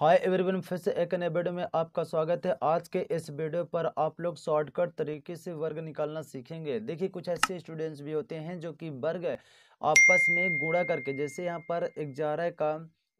hi everyone फिर से एक नए वीडियो में आपका स्वागत है आज के इस वीडियो पर आप लोग शॉर्टकट तरीके से वर्ग निकालना सीखेंगे देखिए कुछ ऐसे स्टूडेंट्स भी होते हैं जो कि वर्ग आपस में गुणा करके जैसे यहाँ पर ग्यारह का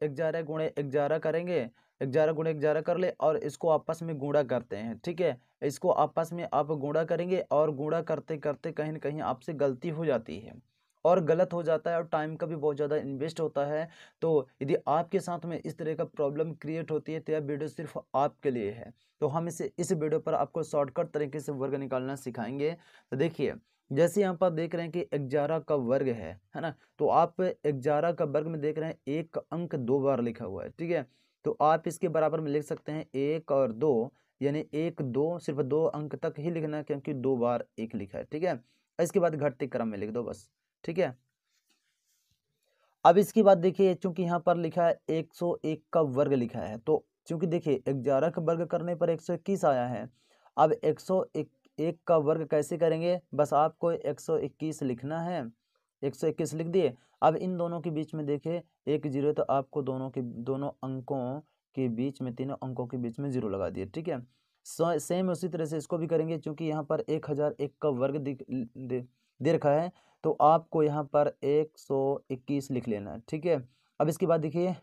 ग्यारह गुणे ग्यारह करेंगे ग्यारह गुणे ग्यारह कर ले और इसको आपस में गुणा करते हैं ठीक है इसको आपस में आप गुणा करेंगे और गुणा करते करते कहीं ना कहीं आपसे गलती हो जाती है और गलत हो जाता है और टाइम का भी बहुत ज़्यादा इन्वेस्ट होता है तो यदि आपके साथ में इस तरह का प्रॉब्लम क्रिएट होती है तो यह वीडियो सिर्फ आपके लिए है तो हम इसे इस वीडियो पर आपको शॉर्टकट तरीके से वर्ग निकालना सिखाएंगे तो देखिए जैसे यहाँ पर देख रहे हैं कि ग्यारह का वर्ग है है ना तो आप ग्यारह का वर्ग में देख रहे हैं एक अंक दो बार लिखा हुआ है ठीक है तो आप इसके बराबर में लिख सकते हैं एक और दो यानी एक दो सिर्फ दो अंक तक ही लिखना है क्योंकि दो बार एक लिखा है ठीक है इसके बाद घटते क्रम में लिख दो बस ठीक है अब इसके बाद देखिए चूंकि यहाँ पर लिखा है एक सौ एक का वर्ग लिखा है तो चूंकि देखिए ग्यारह का वर्ग करने पर एक सौ इक्कीस आया है अब एक सौ एक का वर्ग कैसे करेंगे बस आपको एक सौ इक्कीस लिखना है एक सौ इक्कीस लिख दिए अब इन दोनों के बीच में देखिए एक जीरो तो आपको दोनों के दोनों अंकों के बीच में तीनों अंकों के बीच में जीरो लगा दिए ठीक है सेम उसी तरह से इसको भी करेंगे क्योंकि यहाँ पर एक हज़ार एक का वर्ग दे रखा है तो आपको यहाँ पर एक सौ इक्कीस लिख लेना है ठीक है अब इसके बाद देखिए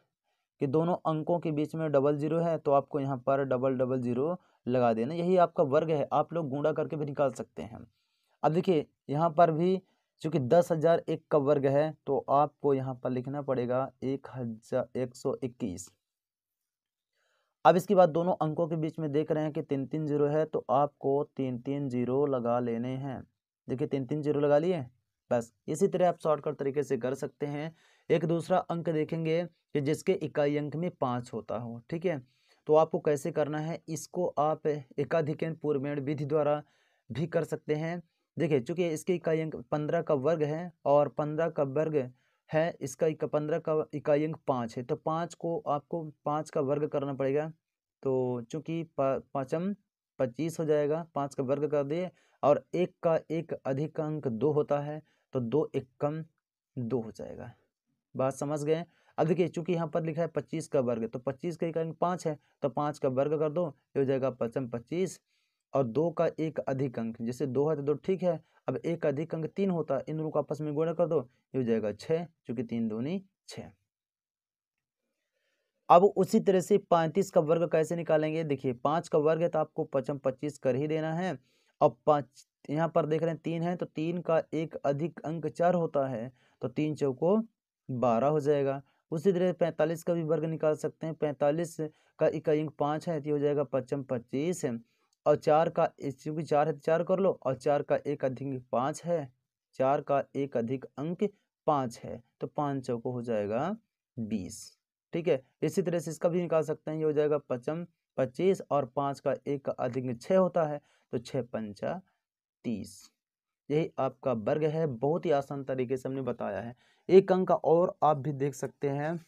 कि दोनों अंकों के बीच में डबल जीरो है तो आपको यहाँ पर डबल डबल जीरो लगा देना यही आपका वर्ग है आप लोग गुणा करके भी निकाल सकते हैं अब देखिए यहाँ पर भी चूँकि दस हज़ार एक का वर्ग है तो आपको यहाँ पर लिखना पड़ेगा एक हज़ार एक सौ इक्कीस अब इसके बाद दोनों अंकों के बीच में देख रहे हैं कि तीन तीन जीरो है तो आपको तीन तीन जीरो लगा लेने हैं देखिए तीन तीन जीरो लगा लिए बस इसी तरह आप शॉर्टकट तरीके से कर सकते हैं एक दूसरा अंक देखेंगे कि जिसके इकाई अंक में पाँच होता हो ठीक है तो आपको कैसे करना है इसको आप एकाधिकेन पूर्वेण विधि द्वारा भी कर सकते हैं देखिए चूंकि इसके इकाई अंक पंद्रह का वर्ग है और पंद्रह का वर्ग है इसका पंद्रह का इकाई अंक पाँच है तो पाँच को आपको पाँच का वर्ग करना पड़ेगा तो चूंकि पाँचम पच्चीस हो जाएगा पाँच का वर्ग कर दिए और एक का एक अधिक अंक दो होता है तो दो एक कम दो हो जाएगा बात समझ गए अब देखिए चूंकि यहाँ पर लिखा है पच्चीस का वर्ग तो पच्चीस का एक अंक पाँच है तो पाँच का वर्ग कर दो ये हो जाएगा पचम पच्चीस और दो का एक अधिक अंक जैसे दो है तो दो ठीक है अब एक अधिक अंक तीन होता है इन दोनों को आपस में गुणा कर दो ये हो जाएगा छः चूँकि तीन दूनी छः अब उसी तरह से पैंतीस का वर्ग कैसे निकालेंगे देखिए पाँच का वर्ग है तो आपको पचम पच्चीस कर ही देना है अब पाँच यहाँ पर देख रहे हैं तीन है तो तीन का एक अधिक अंक चार होता है तो तीन चौको बारह हो जाएगा उसी तरह पैंतालीस का भी वर्ग निकाल सकते हैं पैंतालीस का इकाई अंक पाँच है तो हो जाएगा पचम पच्चीस और चार का चूँकि चार है तो चार कर लो और चार का एक अधिक पाँच है चार का एक अधिक अंक पाँच है तो पाँच चौको हो जाएगा बीस ठीक है इसी तरह से इसका भी निकाल सकते हैं ये हो जाएगा पचम पच्चीस और पाँच का एक का अधिक में छः होता है तो छः पंचा तीस यही आपका वर्ग है बहुत ही आसान तरीके से हमने बताया है एक अंक का और आप भी देख सकते हैं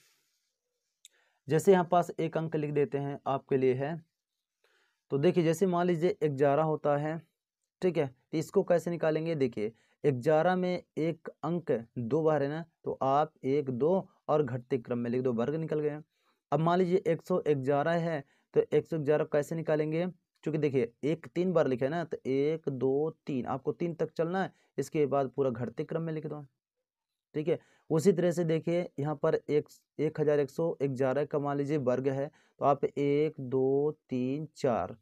जैसे यहाँ पास एक अंक लिख देते हैं आपके लिए है तो देखिए जैसे मान लीजिए ग्यारह होता है ठीक है तो इसको कैसे निकालेंगे देखिए ग्यारह में एक अंक दो बार है ना तो आप एक दो और घटते क्रम में लिख दो वर्ग निकल गए अब मान लीजिए एक सौ ग्यारह है तो एक सौ ग्यारह कैसे निकालेंगे क्योंकि देखिए एक तीन बार लिखे ना तो एक दो तीन आपको तीन तक चलना है इसके बाद पूरा घटते क्रम में लिख दो ठीक है उसी तरह से देखिए यहाँ पर एक एक हज़ार एक सौ ग्यारह का मान लीजिए वर्ग है तो आप एक दो तीन चार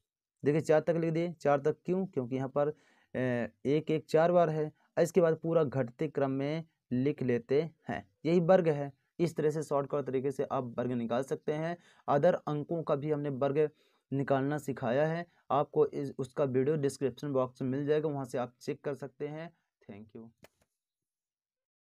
देखिए चार तक लिख दिए चार तक क्यों क्योंकि यहाँ पर एक एक चार बार है इसके बाद पूरा घटते क्रम में लिख लेते हैं यही वर्ग है इस तरह से शॉर्टकट तरीके से आप वर्ग निकाल सकते हैं अदर अंकों का भी हमने वर्ग निकालना सिखाया है आपको इस उसका वीडियो डिस्क्रिप्शन बॉक्स में मिल जाएगा वहाँ से आप चेक कर सकते हैं थैंक यू